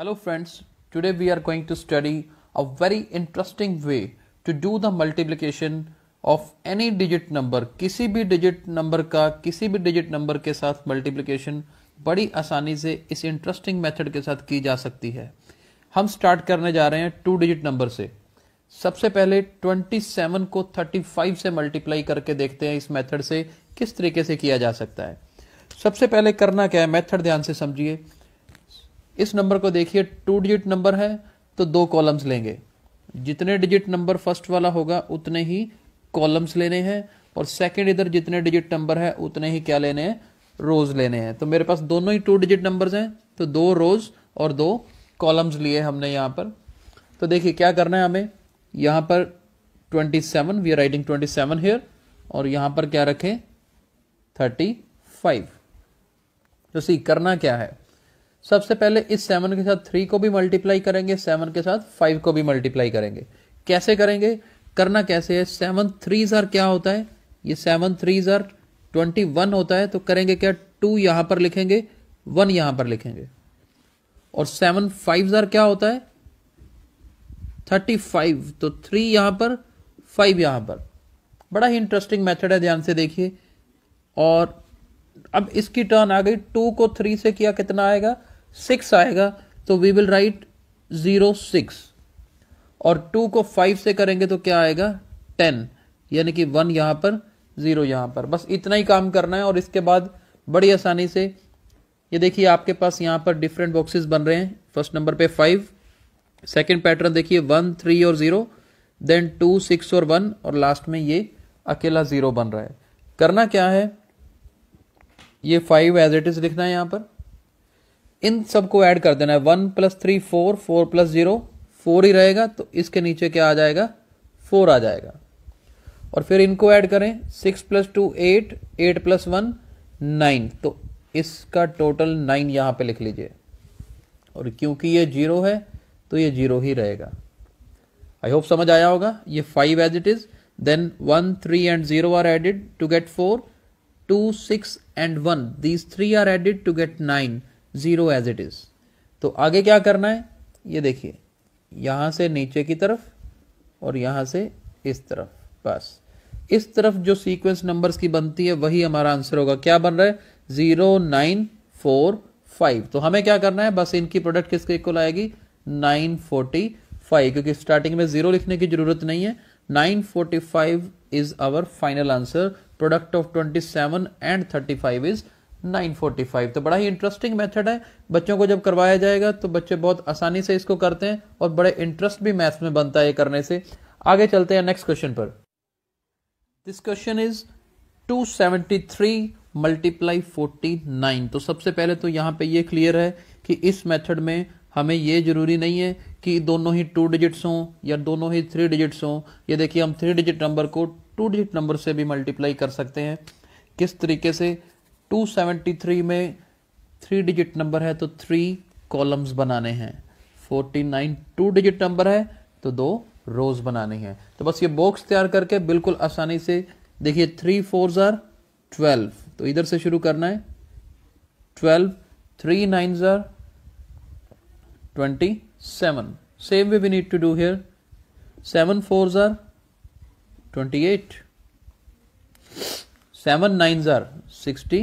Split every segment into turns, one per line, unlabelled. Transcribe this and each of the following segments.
Hello friends, today we are going to study a very interesting way to do the multiplication of any digit number किसी भी digit number का किसी भी digit number के साथ multiplication बड़ी आसानी से इस interesting method के साथ की जा सकती है हम start करने जा रहे हैं टू digit number से सबसे पहले 27 को 35 से multiply करके देखते हैं इस method से किस तरीके से किया जा सकता है सबसे पहले करना क्या है method ध्यान से समझिए इस नंबर को देखिए टू डिजिट नंबर है तो दो कॉलम्स लेंगे जितने डिजिट नंबर फर्स्ट वाला होगा उतने ही कॉलम्स लेने हैं और सेकंड इधर जितने डिजिट नंबर है उतने ही क्या लेने हैं रोज लेने हैं तो मेरे पास दोनों ही टू डिजिट नंबर्स हैं तो दो रोज और दो कॉलम्स लिए हमने यहाँ पर तो देखिए क्या करना है हमें यहाँ पर 27 we are writing twenty seven here और यहाँ पर क्या रखें 35 फाइव तो सी करना क्या है सबसे पहले इस सेवन के साथ थ्री को भी मल्टीप्लाई करेंगे सेवन के साथ फाइव को भी मल्टीप्लाई करेंगे कैसे करेंगे करना कैसे है सेवन थ्री जर क्या होता है ये seven three are twenty one होता है तो करेंगे क्या टू यहां पर लिखेंगे वन यहां पर लिखेंगे और सेवन फाइव जर क्या होता है थर्टी फाइव तो थ्री यहां पर फाइव यहां पर बड़ा ही इंटरेस्टिंग मेथड है ध्यान से देखिए और अब इसकी टर्न आ गई टू को थ्री से किया कितना आएगा सिक्स आएगा तो we will write zero six और टू को फाइव से करेंगे तो क्या आएगा टेन यानी कि वन यहां पर ज़ीरो यहां पर बस इतना ही काम करना है और इसके बाद बड़ी आसानी से ये देखिए आपके पास यहां पर डिफरेंट बॉक्सेस बन रहे हैं फर्स्ट नंबर पे फाइव सेकंड पैटर्न देखिए वन थ्री और ज़ीरो देन टू सिक्स और वन और लास्ट में ये अकेला ज़ीरो बन रहा है करना क्या है ये फाइव एज इट इज़ लिखना है यहां पर इन सबको ऐड कर देना है one plus three four four plus zero four ही रहेगा तो इसके नीचे क्या आ जाएगा फोर आ जाएगा और फिर इनको ऐड करें six plus two eight eight plus one nine तो इसका टोटल नाइन यहां पे लिख लीजिए और क्योंकि ये जीरो है तो ये जीरो ही रहेगा आई होप समझ आया होगा ये five as it is then one three and zero are added to get four two six and one these three are added to get nine zero as it is तो आगे क्या करना है ये देखिए यहां से नीचे की तरफ और यहां से इस तरफ बस इस तरफ जो सीक्वेंस नंबर्स की बनती है वही हमारा आंसर होगा क्या बन रहा है ज़ीरो नाइन फोर फाइव तो हमें क्या करना है बस इनकी प्रोडक्ट किसके इक्वल आएगी नाइन फोर्टी फाइव क्योंकि स्टार्टिंग में ज़ीरो लिखने की ज़रूरत नहीं है nine forty five is our final answer product of twenty seven and thirty five is 945 तो बड़ा ही इंटरेस्टिंग मेथड है बच्चों को जब करवाया जाएगा तो बच्चे बहुत आसानी से इसको करते हैं और बड़े इंटरेस्ट भी मैथ्स में बनता है करने से आगे चलते हैं नेक्स्ट क्वेश्चन पर this question is 273 multiply forty तो सबसे पहले तो यहाँ पे ये क्लियर है कि इस मेथड में हमें ये जरूरी नहीं है कि दोनों ही टू डिजिट्स हों या दोनों ही थ्री डिजिट्स हों ये देखिए हम थ्री डिजिट नंबर को टू डिजिट नंबर से भी मल्टीप्लाई कर सकते हैं किस तरीके से 273 में थ्री डिजिट नंबर है तो थ्री कॉलम्स बनाने हैं 49 टू डिजिट नंबर है तो दो रोज बनाने हैं तो बस ये बॉक्स तैयार करके बिल्कुल आसानी से देखिए थ्री फोर ज़ार ट्वेल्व तो इधर से शुरू करना है twelve three nine are twenty seven same way we need to do here seven four are twenty eight seven nine are sixty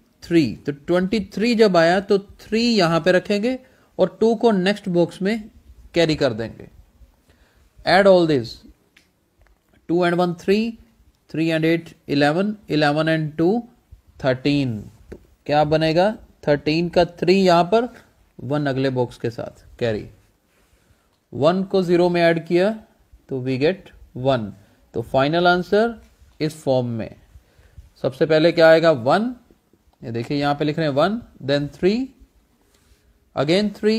three तो ट्वेंटी थ्री जब आया तो थ्री यहां पे रखेंगे और टू को नेक्स्ट बॉक्स में कैरी कर देंगे add all this two and one three three and eight eleven eleven and two thirteen क्या बनेगा थर्टीन का थ्री यहां पर वन अगले बॉक्स के साथ कैरी वन को जीरो में ऐड किया तो वी गेट वन तो फाइनल आंसर इस फॉर्म में सबसे पहले क्या आएगा वन ये देखिए यहां पे लिख रहे हैं one then three again three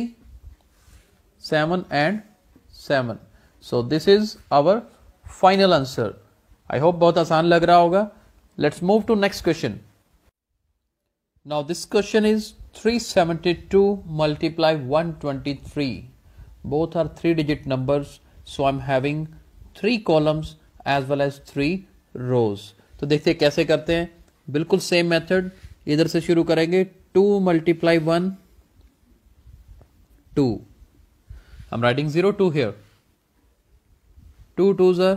seven and seven so this is our final answer I hope बहुत आसान लग रहा होगा let's move to next question now this question is 372 three both are three digit number so I am having three columns as well as three rows तो देखते कैसे करते हैं बिल्कुल सेम मेथड इधर से शुरू करेंगे टू मल्टीप्लाई वन टू हम writing zero two here two two are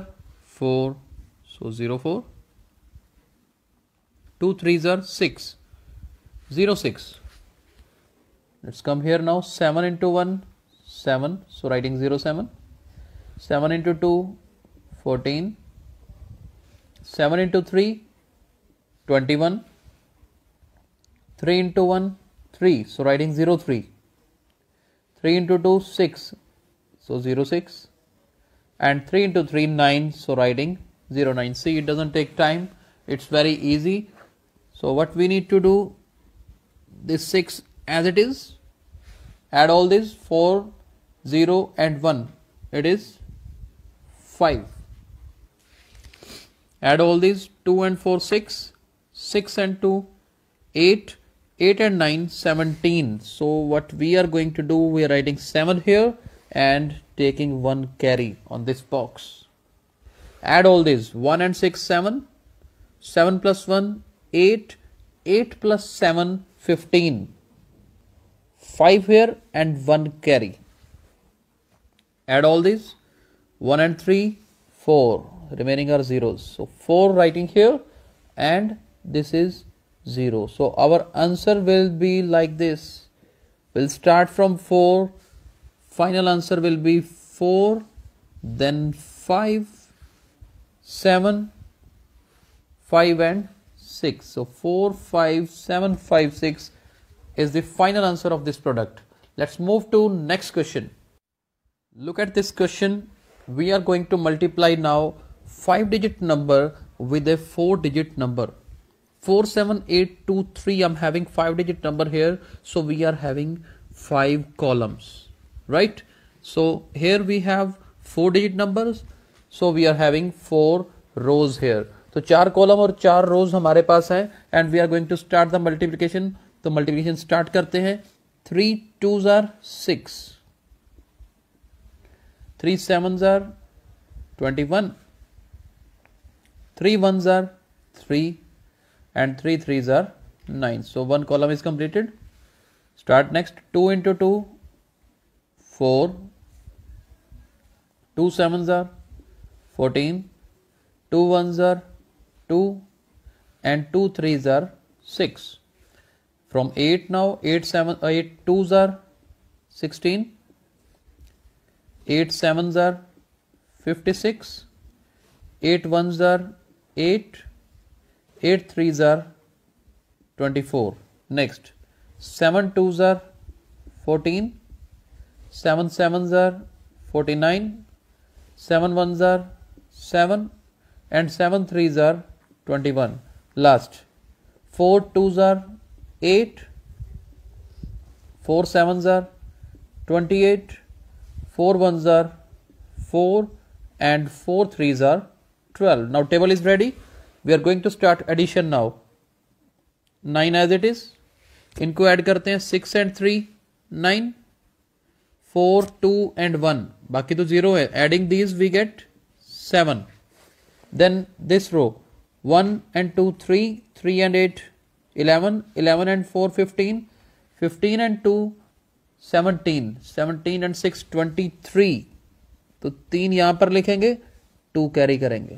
four so zero four two three are six zero six it's come here now seven into one seven so writing zero seven seven into two fourteen seven into three twenty one 3 into 1 3 so writing 0 3 3 into 2 6 so 0 6 and 3 into 3 9 so writing 0 9 see it doesn't take time it's very easy so what we need to do this 6 as it is add all this 4 0 and 1 it is 5 add all these 2 and 4 6 6 and 2 8 8 and 9 17 so what we are going to do we are writing 7 here and taking 1 carry on this box add all these 1 and 6 7 7 plus 1 8 8 plus 7 15 5 here and 1 carry add all these 1 and 3 4 remaining are zeros so 4 writing here and this is 0. So our answer will be like this. We'll start from 4. Final answer will be 4, then 5, 7, 5 and 6. So 4, 5, 7, 5, 6 is the final answer of this product. Let's move to next question. Look at this question. We are going to multiply now 5 digit number with a 4 digit number. 47823 i'm having five digit number here so we are having five columns right so here we have four digit numbers so we are having four rows here तो चार column और चार रोज हमारे पास है and we are going to start the multiplication तो multiplication start करते हैं three two are six three seven are twenty one three one are three and three threes are 9 so one column is completed start next 2 into 2 4 2 sevens are 14 2 ones are 2 and 2 threes are 6 from 8 now 8 7 uh, 8 twos are 16 8 sevens are 56 8 ones are 8 8 threes are 24. Next, 7 twos are 14, 7 sevens are 49, 7 ones are 7, and 7 threes are 21. Last, 4 twos are 8, 4 sevens are 28, 4 ones are 4, and 4 threes are 12. Now, table is ready. We are going to start addition now nine as it is इनको add करते हैं six and three nine four two and one बाकी तो zero है adding these we get seven then this row one and two three three and eight eleven eleven and four fifteen fifteen and two seventeen seventeen and six twenty three तो तीन यहां पर लिखेंगे two carry करेंगे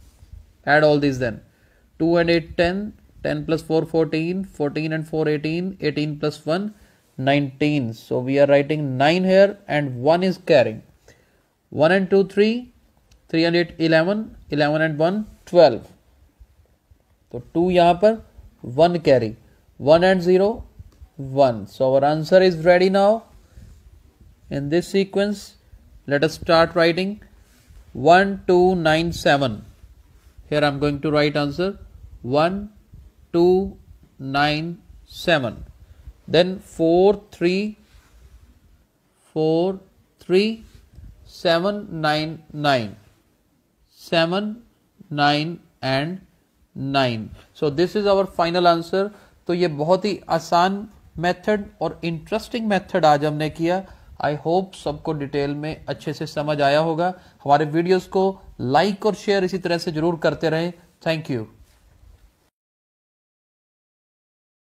add all these then 2 and 8 10 10 plus 4 14 14 and 4 18 18 plus 1 19 so we are writing 9 here and 1 is carrying 1 and 2 3 3 and 8 11 11 and 1 12 so 2 yahan 1 carry 1 and 0 1 so our answer is ready now in this sequence let us start writing 1 1 2 9 7 here i'm going to write answer 1 2 9 7 then 4 3 4 3 7 9 9 7 9 and 9 so this is our final answer तो ये बहुत ही आसान method और interesting method आज हमने किया I hope सबको detail में अच्छे से समझ आया होगा हमारे वीडियोस को लाइक और शेयर इसी तरह से जरूर करते रहें थैंक यू